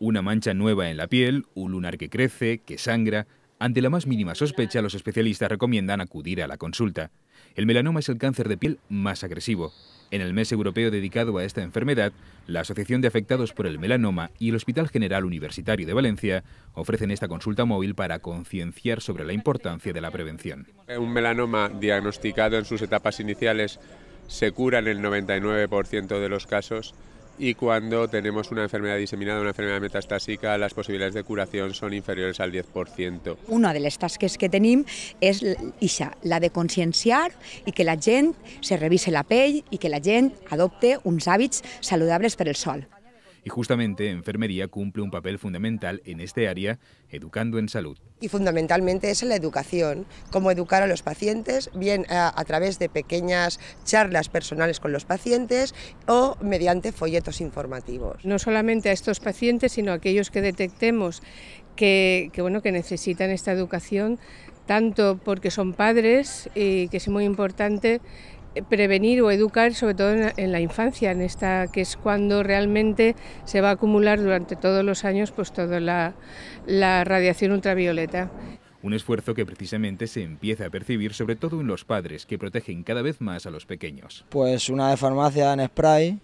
Una mancha nueva en la piel, un lunar que crece, que sangra. Ante la más mínima sospecha, los especialistas recomiendan acudir a la consulta. El melanoma es el cáncer de piel más agresivo. En el mes europeo dedicado a esta enfermedad, la Asociación de Afectados por el Melanoma y el Hospital General Universitario de Valencia ofrecen esta consulta móvil para concienciar sobre la importancia de la prevención. Un melanoma diagnosticado en sus etapas iniciales se cura en el 99% de los casos y cuando tenemos una enfermedad diseminada, una enfermedad metastásica, las posibilidades de curación son inferiores al 10%. Una de les tasques que tenim és ixa, la de conscienciar i que la gent se revise la pell i que la gent adopte uns hàbits saludables per al sol. Y justamente enfermería cumple un papel fundamental en este área, educando en salud. Y fundamentalmente es en la educación, cómo educar a los pacientes, bien a, través de pequeñas charlas personales con los pacientes o mediante folletos informativos. No solamente a estos pacientes, sino a aquellos que detectemos que, bueno, que necesitan esta educación, tanto porque son padres, y que es muy importante prevenir o educar sobre todo en la, infancia, en esta que es cuando realmente se va a acumular durante todos los años pues toda la, la radiación ultravioleta. Un esfuerzo que precisamente se empieza a percibir sobre todo en los padres que protegen cada vez más a los pequeños. Pues una de farmacia en spray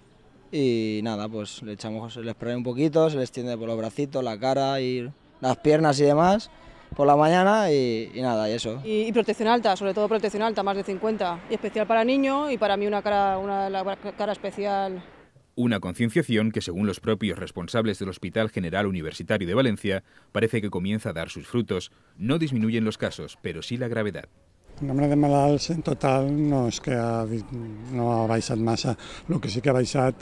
y nada, pues le echamos el spray un poquito, se le extiende por los bracitos, la cara y las piernas y demás por la mañana y, nada, y eso. Y, protección alta, sobre todo protección alta, más de 50, y especial para niños y para mí una cara, una cara especial. Una concienciación que, según los propios responsables del Hospital General Universitario de Valencia, parece que comienza a dar sus frutos. No disminuyen los casos, pero sí la gravedad. El nombre de malalts en total no es que ha, no ha baixat massa. que sí que ha baixat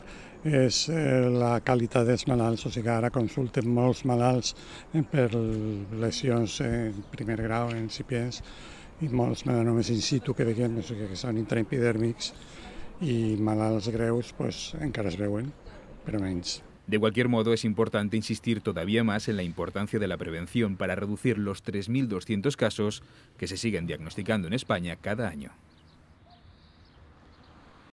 es eh, la qualitat de malalts, o sigui, ara consulten molts malalts eh, per lesions en primer grau, en i molts melanomes in situ que veiem, que són intraepidèrmics, i malalts greus pues, encara es veuen, però menys. De cualquier modo, es importante insistir todavía más en la importancia de la prevención para reducir los 3.200 casos que se siguen diagnosticando en España cada año.